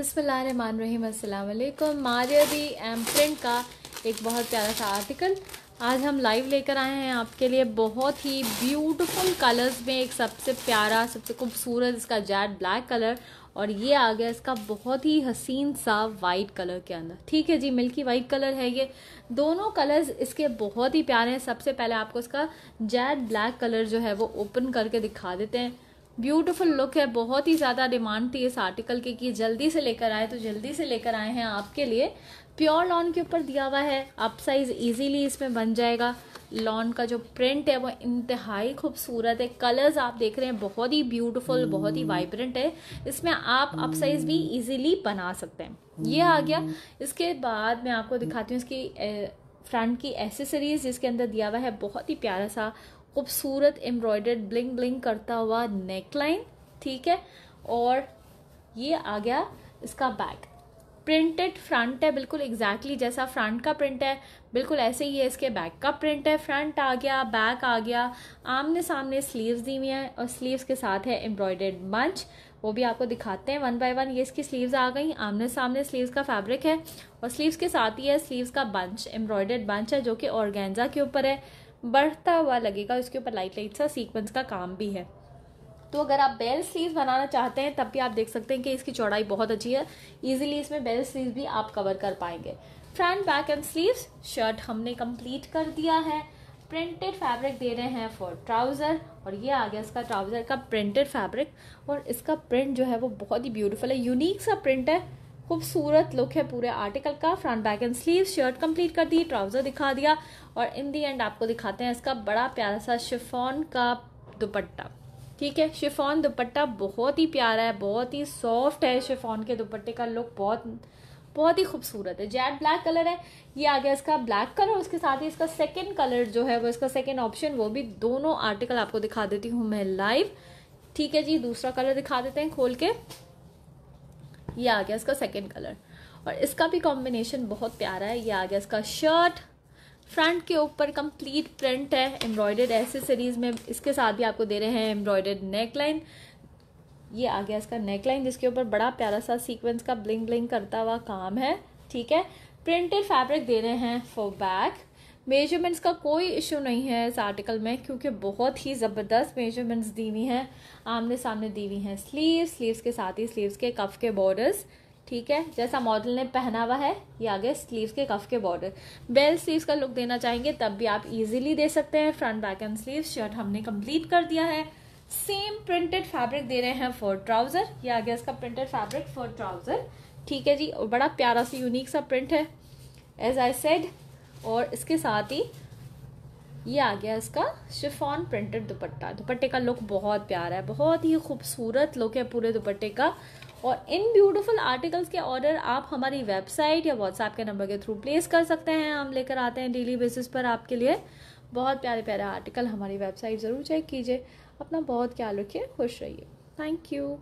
अस्सलाम वालेकुम मारिया दी एम्प्रिंट का एक बहुत प्यारा सा आर्टिकल आज हम लाइव लेकर आए हैं आपके लिए बहुत ही ब्यूटीफुल कलर्स में एक सबसे प्यारा सबसे खूबसूरत इसका जैट ब्लैक कलर और ये आ गया इसका बहुत ही हसीन सा वाइट कलर के अंदर ठीक है जी मिल्की वाइट कलर है ये दोनों कलर्स इसके बहुत ही प्यारे हैं सबसे पहले आपको इसका जैट ब्लैक कलर जो है वो ओपन करके दिखा देते हैं ब्यूटीफुल लुक है बहुत ही ज़्यादा डिमांड थी इस आर्टिकल की कि जल्दी से लेकर आए तो जल्दी से लेकर आए हैं आपके लिए प्योर लॉन के ऊपर दिया हुआ है अप साइज ईजीली इसमें बन जाएगा लॉन का जो प्रिंट है वो इंतहाई खूबसूरत है कलर्स आप देख रहे हैं बहुत ही ब्यूटीफुल बहुत ही वाइब्रेंट hmm. है इसमें आप अप साइज भी इजीली बना सकते हैं ये आ गया hmm. इसके बाद मैं आपको दिखाती हूँ इसकी फ्रंट की एसेसरीज जिसके अंदर दिया हुआ है बहुत ही प्यारा सा खूबसूरत एम्ब्रॉयडर्ड ब्लिंग ब्लिंग करता हुआ नेकलाइन ठीक है और ये आ गया इसका बैक प्रिंटेड फ्रंट है बिल्कुल एग्जैक्टली exactly जैसा फ्रंट का प्रिंट है बिल्कुल ऐसे ही है इसके बैक का प्रिंट है फ्रंट आ गया बैक आ गया आमने सामने स्लीव्स दी हुई हैं और स्लीव्स के साथ है एम्ब्रॉयडर्ड बंच वो भी आपको दिखाते हैं वन बाय वन ये इसकी स्लीव्स आ गई आमने सामने स्लीव्स का फैब्रिक है और स्लीव्स के साथ ही है स्लीव्स का बंच एम्ब्रॉयडर्ड बंच है जो कि ऑर्गेंजा के ऊपर है बढ़ता हुआ लगेगा उसके ऊपर लाइट लाइट सा सीक्वेंस का काम भी है तो अगर आप बेल स्लीव बनाना चाहते हैं तब भी आप देख सकते हैं कि इसकी चौड़ाई बहुत अच्छी है इजीली इसमें बेल स्लीव भी आप कवर कर पाएंगे front back and sleeves shirt हमने कंप्लीट कर दिया है प्रिंटेड फैब्रिक दे रहे हैं फॉर ट्राउज़र और ये आ गया इसका ट्राउज़र का प्रिंटेड फैब्रिक और इसका प्रिंट जो है वो बहुत ही ब्यूटीफुल है यूनिक सा प्रिंट है खूबसूरत लुक है पूरे आर्टिकल का front back and sleeve shirt complete कर दी ट्राउज़र दिखा दिया और इन दी एंड आपको दिखाते हैं इसका बड़ा प्यारा सा शिफॉन का दुपट्टा ठीक है शिफॉन दुपट्टा बहुत ही प्यारा है बहुत ही सॉफ्ट है शिफॉन के दुपट्टे का लुक बहुत बहुत ही खूबसूरत है जैट ब्लैक कलर है ये आ गया इसका ब्लैक कलर उसके साथ ही इसका सेकंड कलर जो है वो इसका सेकंड ऑप्शन वो भी दोनों आर्टिकल आपको दिखा देती हूँ मैं लाइव ठीक है जी दूसरा कलर दिखा देते हैं खोल के ये आ गया इसका सेकेंड कलर और इसका भी कॉम्बिनेशन बहुत प्यारा है ये आ गया इसका शर्ट फ्रंट के ऊपर कंप्लीट प्रिंट है एम्ब्रॉयडर्ड एसेसरीज में इसके साथ भी आपको दे रहे हैं एम्ब्रॉयडर्ड नेकलाइन ये आ गया इसका नेकलाइन जिसके ऊपर बड़ा प्यारा सा सीक्वेंस का ब्लिंग ब्लिंग करता हुआ काम है ठीक है प्रिंटेड फैब्रिक दे रहे हैं फॉर बैक मेजरमेंट्स का कोई इशू नहीं है इस आर्टिकल में क्योंकि बहुत ही ज़बरदस्त मेजरमेंट्स दी हुई हैं आमने सामने दी हुई हैं स्लीव स्लीव्स के साथ ही स्लीव्स के कफ के बॉर्डर्स ठीक है जैसा मॉडल ने पहना हुआ है ये आगे स्लीव्स के कफ के बॉर्डर बेल स्लीव्स का लुक देना चाहेंगे तब भी आप इजीली दे सकते हैं front back and sleeves shirt हमने कंप्लीट कर दिया है सेम प्रिंटेड फैब्रिक दे रहे हैं फॉर ट्राउज़र ये आगे इसका प्रिंटेड फैब्रिक फॉर ट्राउज़र ठीक है जी और बड़ा प्यारा सा यूनिक सा प्रिंट है एज आई सेड और इसके साथ ही ये आ गया इसका शिफॉन प्रिंटेड दुपट्टा दुपट्टे का लुक बहुत प्यारा है बहुत ही खूबसूरत लुक है पूरे दुपट्टे का और इन ब्यूटीफुल आर्टिकल्स के ऑर्डर आप हमारी वेबसाइट या व्हाट्सएप के नंबर के थ्रू प्लेस कर सकते हैं हम लेकर आते हैं डेली बेसिस पर आपके लिए बहुत प्यारे प्यारे आर्टिकल हमारी वेबसाइट ज़रूर चेक कीजिए अपना बहुत ख्याल रखिए खुश रहिए थैंक यू